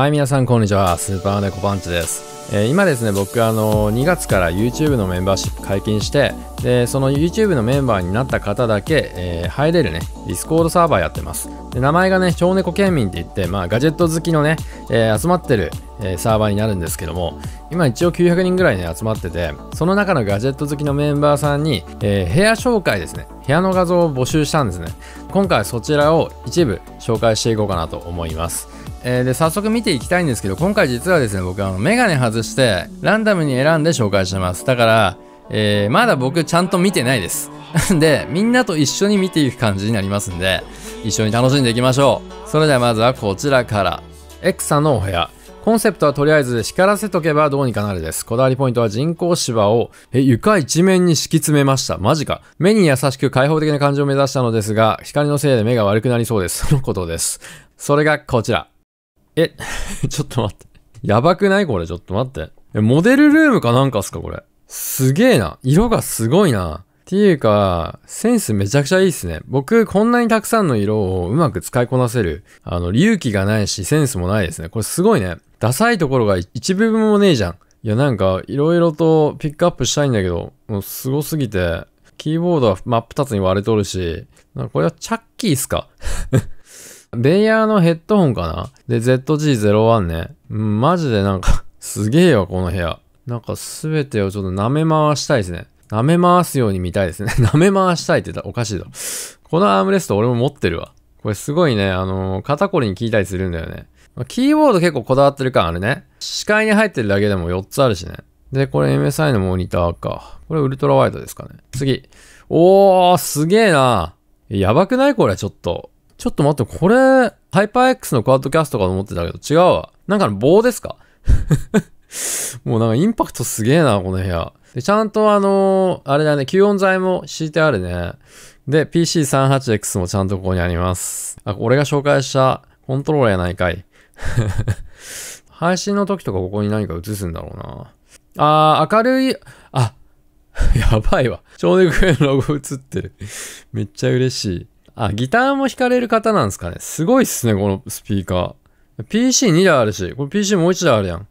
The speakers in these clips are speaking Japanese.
はい、皆さん、こんにちは。スーパーネコパンチです。えー、今ですね、僕、あの、2月から YouTube のメンバーシップ解禁して、で、その YouTube のメンバーになった方だけ、えー、入れるね、Discord サーバーやってます。で、名前がね、超猫県民って言って、まあ、ガジェット好きのね、えー、集まってる、えサーバーになるんですけども、今一応900人ぐらいね、集まってて、その中のガジェット好きのメンバーさんに、え部屋紹介ですね、部屋の画像を募集したんですね。今回そちらを一部紹介していこうかなと思います。えー、で、早速見ていきたいんですけど、今回実はですね、僕、あの、メガネ外して、ランダムに選んで紹介してます。だから、えー、まだ僕ちゃんと見てないです。で、みんなと一緒に見ていく感じになりますんで、一緒に楽しんでいきましょう。それではまずはこちらから。エクサのお部屋。コンセプトはとりあえず光らせとけばどうにかなるです。こだわりポイントは人工芝を、え、床一面に敷き詰めました。マジか。目に優しく開放的な感じを目指したのですが、光のせいで目が悪くなりそうです。そのことです。それがこちら。え、ちょっと待って。やばくないこれ、ちょっと待って。え、モデルルームかなんかっすかこれ。すげえな。色がすごいな。っていうか、センスめちゃくちゃいいっすね。僕、こんなにたくさんの色をうまく使いこなせる。あの、勇気がないし、センスもないですね。これすごいね。ダサいところが一部分もねえじゃん。いや、なんか、いろいろとピックアップしたいんだけど、もうすごすぎて、キーボードは真っ二つに割れとるし、これはチャッキーっすかベイヤーのヘッドホンかなで、ZG01 ね。マジでなんか すげえわ、この部屋。なんかすべてをちょっと舐め回したいですね。舐め回すように見たいですね。舐め回したいって言ったらおかしいだこのアームレスト俺も持ってるわ。これすごいね、あのー、肩こりに効いたりするんだよね。キーボード結構こだわってる感あるね。視界に入ってるだけでも4つあるしね。で、これ MSI のモニターか。これウルトラワイドですかね。次。おー、すげえな。やばくないこれちょっと。ちょっと待って、これ、ハイパー X のクワッドキャストかと思ってたけど、違うわ。なんかの棒ですか もうなんかインパクトすげえな、この部屋。で、ちゃんとあのー、あれだね、吸音材も敷いてあるね。で、PC38X もちゃんとここにあります。あ、俺が紹介したコントローラーやないかい。配信の時とかここに何か映すんだろうな。あー、明るい、あ、やばいわ。少年クエのロゴ映ってる。めっちゃ嬉しい。あ、ギターも弾かれる方なんですかね。すごいっすね、このスピーカー。PC2 台あるし、これ PC もう1台あるやん。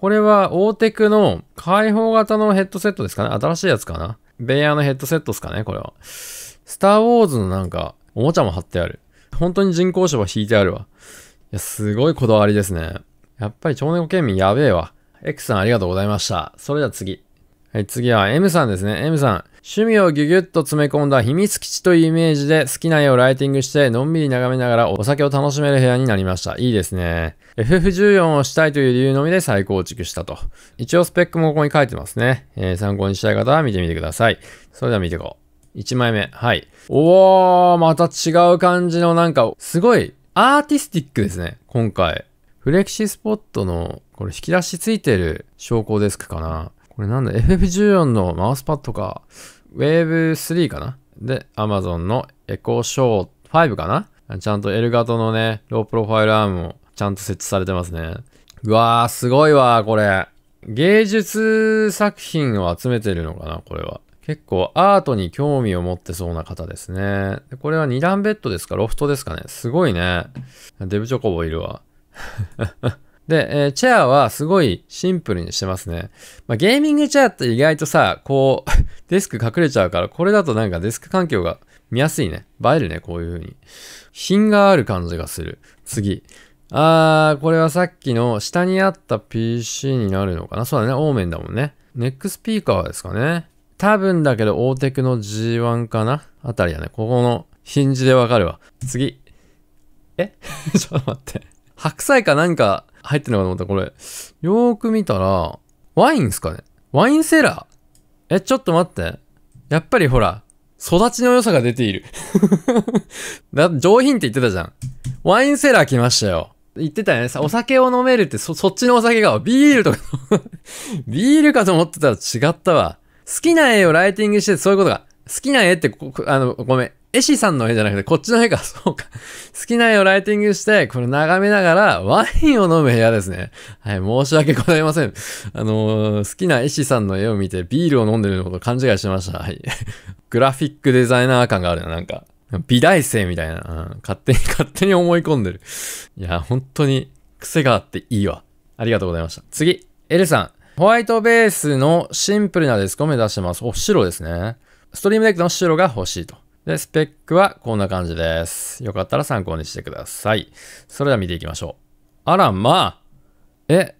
これはオーテクの開放型のヘッドセットですかね新しいやつかなベイヤーのヘッドセットですかねこれは。スターウォーズのなんか、おもちゃも貼ってある。本当に人工芝引いてあるわ。いや、すごいこだわりですね。やっぱり蝶猫県民やべえわ。X さんありがとうございました。それでは次。はい、次は M さんですね。M さん。趣味をギュギュッと詰め込んだ秘密基地というイメージで好きな絵をライティングしてのんびり眺めながらお酒を楽しめる部屋になりました。いいですね。FF14 をしたいという理由のみで再構築したと。一応スペックもここに書いてますね。えー、参考にしたい方は見てみてください。それでは見ていこう。1枚目。はい。おー、また違う感じのなんか、すごいアーティスティックですね。今回。フレキシスポットの、これ引き出しついてる証拠デスクかな。これなんだ、FF14 のマウスパッドか、Wave3 かなで、Amazon の Echo Show 5かなちゃんとエルガトのね、ロープロファイルアームもちゃんと設置されてますね。うわー、すごいわー、これ。芸術作品を集めてるのかな、これは。結構アートに興味を持ってそうな方ですね。でこれは2段ベッドですかロフトですかねすごいね。デブチョコボいるわ。で、えー、チェアはすごいシンプルにしてますね。まあ、ゲーミングチェアって意外とさ、こう、デスク隠れちゃうから、これだとなんかデスク環境が見やすいね。映えるね、こういう風に。品がある感じがする。次。あー、これはさっきの下にあった PC になるのかなそうだね、オーメンだもんね。ネックスピーカーですかね。多分だけど、オーテクの G1 かなあたりだね。ここのヒンジでわかるわ。次。え ちょっと待って。白菜かなんか、入ってるのかと思ったこれ。よーく見たら、ワインすかねワインセラーえ、ちょっと待って。やっぱりほら、育ちの良さが出ている だ、上品って言ってたじゃん。ワインセラー来ましたよ。言ってたよね。お酒を飲めるってそ、そっちのお酒が、ビールとか ビールかと思ってたら違ったわ。好きな絵をライティングして、そういうことが。好きな絵ってあの、ごめん。絵師さんの絵じゃなくて、こっちの絵か。そうか。好きな絵をライティングして、これ眺めながら、ワインを飲む部屋ですね。はい、申し訳ございません。あのー、好きな絵師さんの絵を見て、ビールを飲んでるのと勘違いしました。はい。グラフィックデザイナー感があるな、なんか。美大生みたいな、うん、勝手に、勝手に思い込んでる。いや、本当に、癖があっていいわ。ありがとうございました。次、エルさん。ホワイトベースのシンプルなデスコメ目指してます。お、白ですね。ストリームデックの白が欲しいと。で、スペックはこんな感じです。よかったら参考にしてください。それでは見ていきましょう。あら、まあ。え、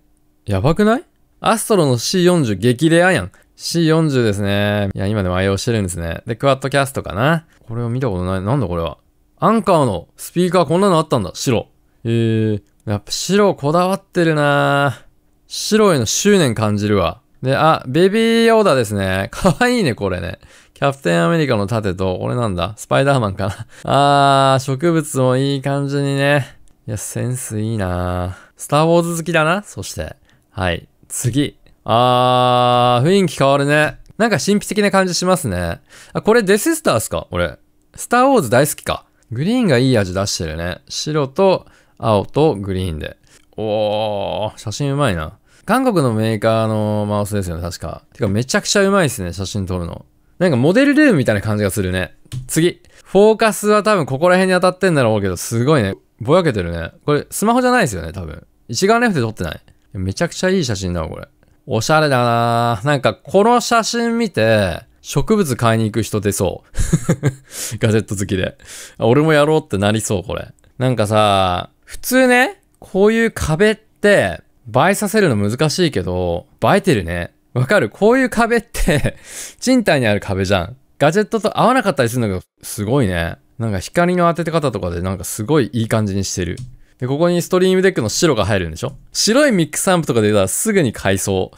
やばくないアストロの C40 激レアやん。C40 ですね。いや、今でも愛用してるんですね。で、クワッドキャストかな。これを見たことない。なんだこれは。アンカーのスピーカーこんなのあったんだ。白。えー、やっぱ白こだわってるな白への執念感じるわ。で、あ、ベビーヨーダですね。かわいいね、これね。キャプテンアメリカの盾と、これなんだスパイダーマンかな。あー、植物もいい感じにね。いや、センスいいなスターウォーズ好きだな。そして。はい。次。あー、雰囲気変わるね。なんか神秘的な感じしますね。あ、これデススターっすか俺。スターウォーズ大好きか。グリーンがいい味出してるね。白と青とグリーンで。おー、写真うまいな。韓国のメーカーのマウスですよね、確か。てかめちゃくちゃうまいっすね、写真撮るの。なんかモデルルームみたいな感じがするね。次。フォーカスは多分ここら辺に当たってんだろうけど、すごいね。ぼやけてるね。これ、スマホじゃないですよね、多分。一眼レフで撮ってない。めちゃくちゃいい写真だわ、これ。おしゃれだななんか、この写真見て、植物買いに行く人出そう。ガジェット好きで。俺もやろうってなりそう、これ。なんかさ、普通ね、こういう壁って、映えさせるの難しいけど、映えてるね。わかるこういう壁って 賃貸にある壁じゃん。ガジェットと合わなかったりするんだけど、すごいね。なんか光の当て方とかでなんかすごいいい感じにしてる。で、ここにストリームデックの白が入るんでしょ白いミックスアンプとか出たらすぐに改装。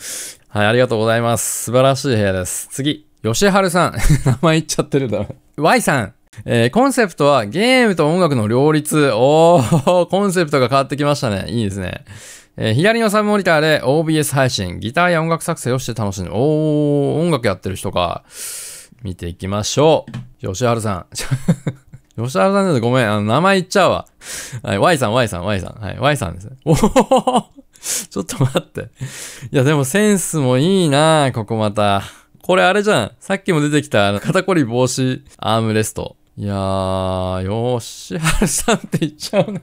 はい、ありがとうございます。素晴らしい部屋です。次、吉春さん。名前言っちゃってるだろ。Y さん。えー、コンセプトはゲームと音楽の両立。おー、コンセプトが変わってきましたね。いいですね。えー、左のサブモニターで OBS 配信、ギターや音楽作成をして楽しんで、おー、音楽やってる人か。見ていきましょう。吉原さん。吉原さんですごめん、あの、名前言っちゃうわ。はい、Y さん、Y さん、Y さん。はい、Y さんです。おー ちょっと待って。いや、でもセンスもいいなここまた。これあれじゃん。さっきも出てきた、肩こり防止アームレスト。いやー、吉原さんって言っちゃうな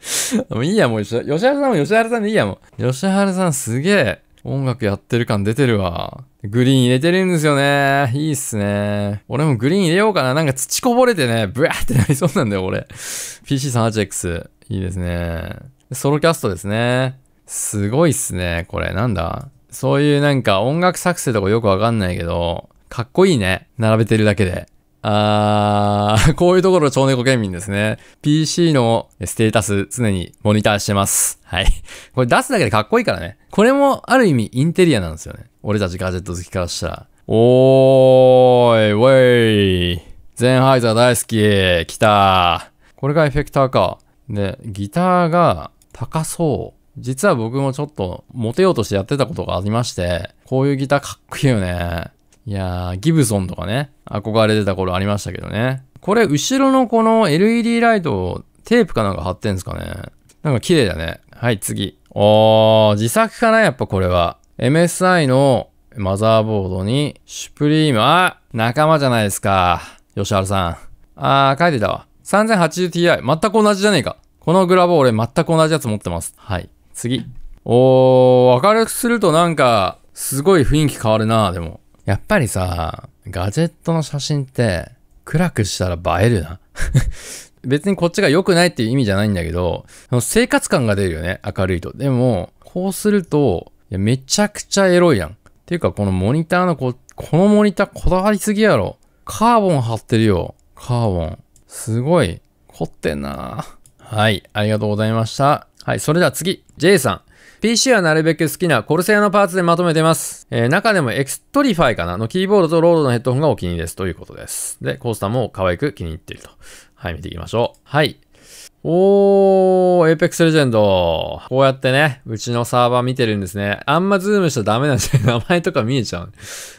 もういいや、もう吉原さんも吉原さんでいいや、もう。吉原さんすげえ。音楽やってる感出てるわ。グリーン入れてるんですよね。いいっすね。俺もグリーン入れようかな。なんか土こぼれてね、ブワーってなりそうなんだよ、俺。PC38X。いいですね。ソロキャストですね。すごいっすね、これ。なんだそういうなんか音楽作成とかよくわかんないけど、かっこいいね。並べてるだけで。あー、こういうところ超猫県民ですね。PC のステータス常にモニターしてます。はい。これ出すだけでかっこいいからね。これもある意味インテリアなんですよね。俺たちガジェット好きからしたら。おーい、ウェイ。ゼンハイザー大好き。来た。これがエフェクターか。で、ギターが高そう。実は僕もちょっとモテようとしてやってたことがありまして、こういうギターかっこいいよね。いやー、ギブソンとかね、憧れてた頃ありましたけどね。これ、後ろのこの LED ライトをテープかなんか貼ってんすかね。なんか綺麗だね。はい、次。おー、自作かなやっぱこれは。MSI のマザーボードに、シュプリーム、あ仲間じゃないですか。吉原さん。あー、書いてたわ。3080ti。全く同じじゃねえか。このグラボ俺全く同じやつ持ってます。はい。次。おー、明るくするとなんか、すごい雰囲気変わるなでも。やっぱりさ、ガジェットの写真って、暗くしたら映えるな。別にこっちが良くないっていう意味じゃないんだけど、生活感が出るよね、明るいと。でも、こうすると、いやめちゃくちゃエロいやん。っていうか、このモニターのこ、このモニターこだわりすぎやろ。カーボン貼ってるよ。カーボン。すごい。凝ってんなはい。ありがとうございました。はい。それでは次。J さん。PC はなるべく好きなコルセアのパーツでまとめてます。えー、中でもエクストリファイかなのキーボードとロードのヘッドホンがお気に入りですということです。で、コースターも可愛く気に入っていると。はい、見ていきましょう。はい。おー、エイペックスレジェンド。こうやってね、うちのサーバー見てるんですね。あんまズームしちゃダメなんですね。名前とか見えちゃう。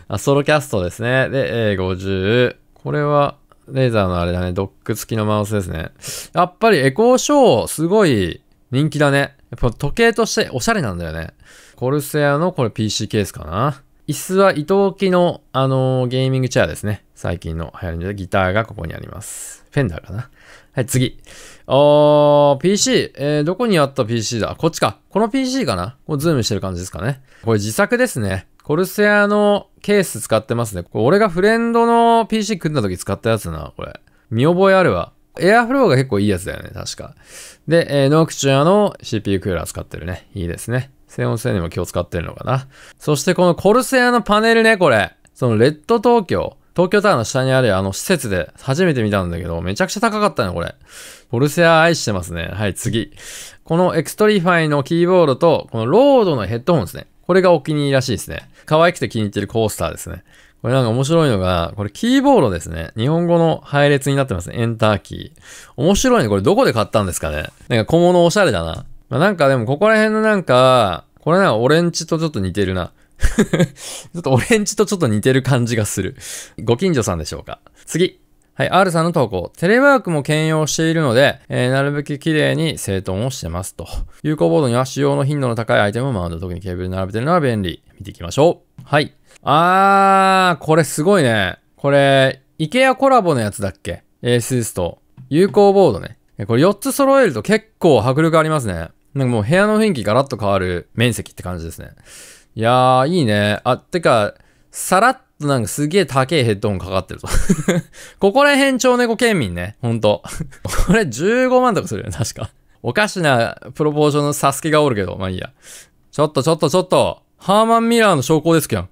あ、ソロキャストですね。で、A50。これは、レーザーのあれだね。ドック付きのマウスですね。やっぱりエコーショー、すごい人気だね。やっぱ時計としておしゃれなんだよね。コルセアのこれ PC ケースかな。椅子は伊藤木のあのー、ゲーミングチェアですね。最近の流行りのギターがここにあります。フェンダーかな。はい、次。あー、PC。えー、どこにあった PC だこっちか。この PC かなこうズームしてる感じですかね。これ自作ですね。コルセアのケース使ってますね。これ俺がフレンドの PC 組んだ時使ったやつだな、これ。見覚えあるわ。エアフローが結構いいやつだよね、確か。で、えー、ノクチュアの CPU クーラー使ってるね。いいですね。静音性にも気を使ってるのかな。そしてこのコルセアのパネルね、これ。そのレッド東京。東京タワーの下にあるあの施設で初めて見たんだけど、めちゃくちゃ高かったね、これ。コルセア愛してますね。はい、次。このエクストリファイのキーボードと、このロードのヘッドホンですね。これがお気に入りらしいですね。可愛くて気に入ってるコースターですね。これなんか面白いのが、これキーボードですね。日本語の配列になってますね。エンターキー。面白いね。これどこで買ったんですかねなんか小物おしゃれだな。まあ、なんかでもここら辺のなんか、これなんかオレンジとちょっと似てるな。ちょっとオレンジとちょっと似てる感じがする。ご近所さんでしょうか。次。はい、R さんの投稿。テレワークも兼用しているので、えー、なるべく綺麗に整頓をしてますと。有効ボードには使用の頻度の高いアイテムをマウンド、特にケーブル並べてるのは便利。見ていきましょう。はい。あー、これすごいね。これ、IKEA コラボのやつだっけ ?ASUS と。有効ボードね。これ4つ揃えると結構迫力ありますね。なんかもう部屋の雰囲気ガラッと変わる面積って感じですね。いやー、いいね。あ、てか、さらっとなんかすげえ高いヘッドホンかかってると ここら辺超猫県民ね。ほんと。これ15万とかするよね、確か。おかしなプロポーションのサスケがおるけど、まあいいや。ちょっとちょっとちょっと、ハーマンミラーの証拠ですけど。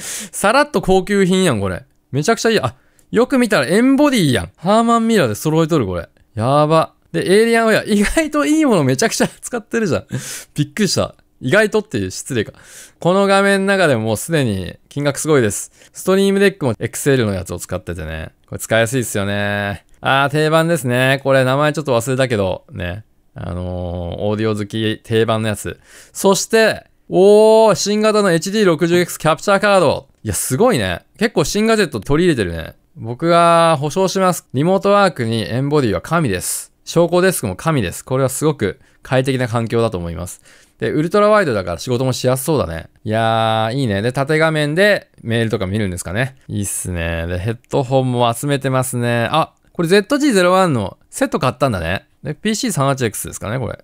さらっと高級品やん、これ。めちゃくちゃいい。あ、よく見たらエンボディやん。ハーマンミラーで揃えとる、これ。やば。で、エイリアンウェア。意外といいものめちゃくちゃ使ってるじゃん。びっくりした。意外とっていう失礼か。この画面の中でももうすでに金額すごいです。ストリームデックも XL のやつを使っててね。これ使いやすいですよね。あー、定番ですね。これ名前ちょっと忘れたけど、ね。あのー、オーディオ好き定番のやつ。そして、おー、新型の HD60X キャプチャーカード。いや、すごいね。結構新ガジェット取り入れてるね。僕が保証します。リモートワークにエンボディは神です。昇降デスクも神です。これはすごく快適な環境だと思います。で、ウルトラワイドだから仕事もしやすそうだね。いやー、いいね。で、縦画面でメールとか見るんですかね。いいっすね。で、ヘッドホンも集めてますね。あ、これ ZG01 のセット買ったんだね。で、PC38X ですかね、これ。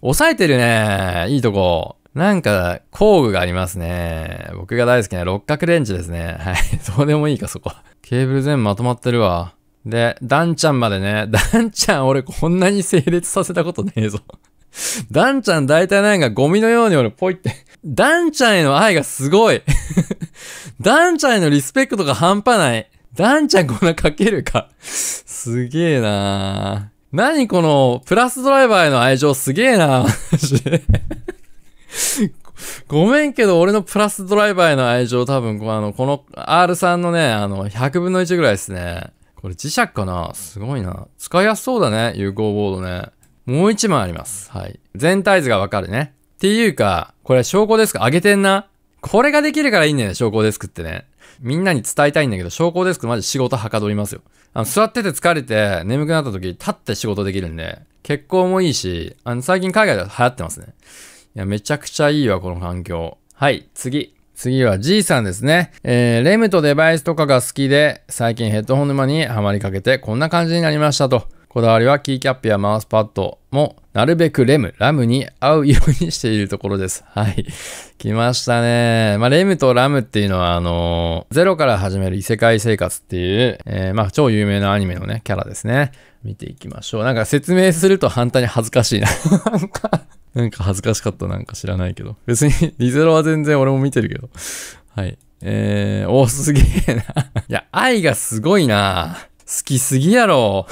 押さえてるね。いいとこ。なんか、工具がありますね。僕が大好きな六角レンチですね。はい。どうでもいいか、そこ。ケーブル全部まとまってるわ。で、ダンちゃんまでね。ダンちゃん、俺こんなに整列させたことねえぞ。ダンちゃん大体なんかゴミのように俺ポイって。ダンちゃんへの愛がすごい。ダンちゃんへのリスペクトが半端ない。ダンちゃんこんなかけるか。すげえなー何この、プラスドライバーへの愛情すげえなー。ごめんけど、俺のプラスドライバーへの愛情多分、あの、この R さんのね、あの、100分の1ぐらいですね。これ磁石かなすごいな。使いやすそうだね、有効ボードね。もう一枚あります。はい。全体図がわかるね。っていうか、これ証拠デスク上げてんな。これができるからいいんだよね、証拠デスクってね。みんなに伝えたいんだけど、証拠デスクマジ仕事はかどりますよ。あの、座ってて疲れて眠くなった時、立って仕事できるんで、血行もいいし、あの、最近海外では流行ってますね。や、めちゃくちゃいいわ、この環境。はい、次。次は G さんですね。えー、レムとデバイスとかが好きで、最近ヘッドホン沼にはまりかけてこんな感じになりましたと。こだわりはキーキャップやマウスパッドもなるべくレム、ラムに合うようにしているところです。はい。来ましたね。まあ、レムとラムっていうのは、あのー、ゼロから始める異世界生活っていう、えー、まあ、超有名なアニメのね、キャラですね。見ていきましょう。なんか説明すると反対に恥ずかしいな。なんか、恥ずかしかったなんか知らないけど。別に、リゼロは全然俺も見てるけど。はい。えー、多すげえな。いや、愛がすごいな。好きすぎやろ。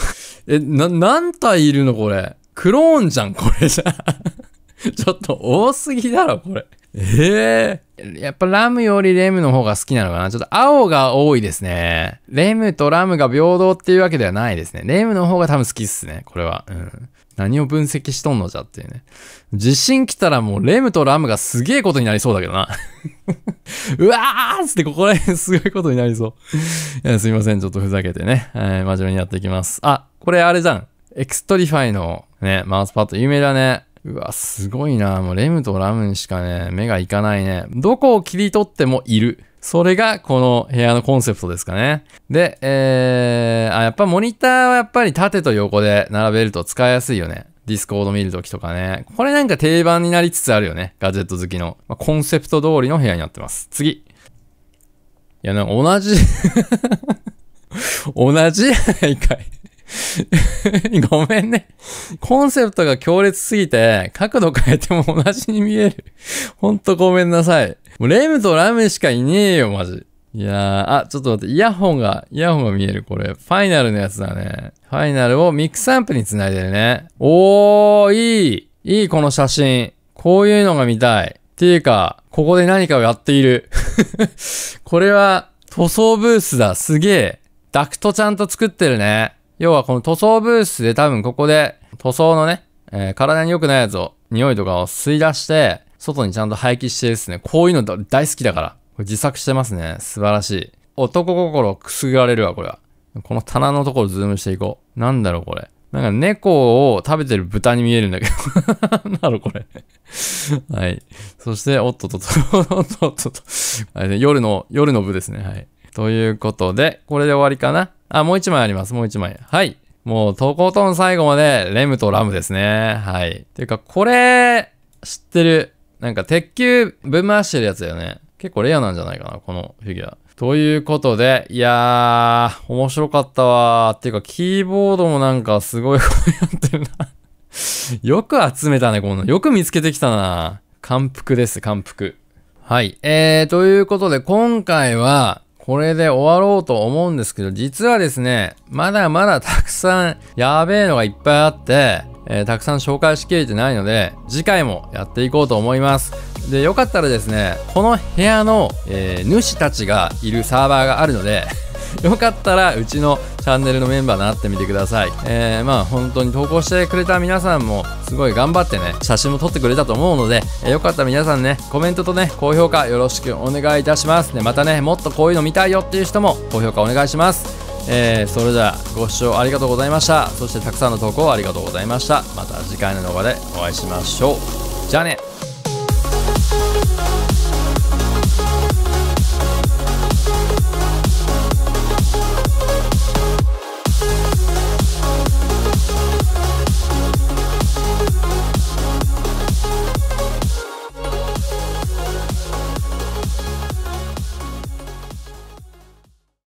え、な、何体いるのこれ。クローンじゃん、これじゃ。ちょっと多すぎだろ、これ。ええー、やっぱラムよりレムの方が好きなのかなちょっと青が多いですね。レムとラムが平等っていうわけではないですね。レムの方が多分好きっすね、これは。うん。何を分析しとんのじゃっていうね。地震来たらもうレムとラムがすげえことになりそうだけどな。うわーっつってここら辺すごいことになりそう。いやすいません、ちょっとふざけてね、えー、真面目にやっていきます。あ、これあれじゃん。エクストリファイのね、マウスパッド有名だね。うわ、すごいな。もうレムとラムにしかね、目がいかないね。どこを切り取ってもいる。それがこの部屋のコンセプトですかね。で、えー、あ、やっぱモニターはやっぱり縦と横で並べると使いやすいよね。ディスコード見るときとかね。これなんか定番になりつつあるよね。ガジェット好きの。まあ、コンセプト通りの部屋になってます。次。いや、なんか同じ 同じや ないかい ごめんね。コンセプトが強烈すぎて、角度変えても同じに見える。ほんとごめんなさい。もうレムとラムしかいねえよ、マジ。いやー、あ、ちょっと待って、イヤホンが、イヤホンが見える、これ。ファイナルのやつだね。ファイナルをミックスアンプにつないでるね。おー、いい。いい、この写真。こういうのが見たい。っていうか、ここで何かをやっている。これは、塗装ブースだ。すげえ。ダクトちゃんと作ってるね。要はこの塗装ブースで多分ここで塗装のね、えー、体に良くないやつを、匂いとかを吸い出して、外にちゃんと廃棄してですね、こういうの大好きだから、これ自作してますね。素晴らしい。男心くすぐられるわ、これは。この棚のところズームしていこう。なんだろう、これ。なんか猫を食べてる豚に見えるんだけど。なんだろこれ。はい。そして、おっとっとっと、おっとっとっと。夜の、夜の部ですね。はい。ということで、これで終わりかな。あ、もう一枚あります。もう一枚。はい。もう、とことん最後まで、レムとラムですね。はい。ていうか、これ、知ってる。なんか、鉄球ぶん回してるやつだよね。結構レアなんじゃないかな、このフィギュア。ということで、いやー、面白かったわー。っていうか、キーボードもなんかすごいことやってるな よく集めたね、この。よく見つけてきたな。感服です、感服。はい。えー、ということで、今回は、これで終わろうと思うんですけど、実はですね、まだまだたくさんやべえのがいっぱいあって、えー、たくさん紹介しきれてないので、次回もやっていこうと思います。で、よかったらですね、この部屋の、えー、主たちがいるサーバーがあるので よかったらうちのチャンネルのメンバーになってみてください。えー、まあ本当に投稿してくれた皆さんもすごい頑張ってね、写真も撮ってくれたと思うので、えー、よかったら皆さんね、コメントとね、高評価よろしくお願いいたします。で、またね、もっとこういうの見たいよっていう人も高評価お願いします。えー、それではご視聴ありがとうございました。そしてたくさんの投稿ありがとうございました。また次回の動画でお会いしましょう。じゃあね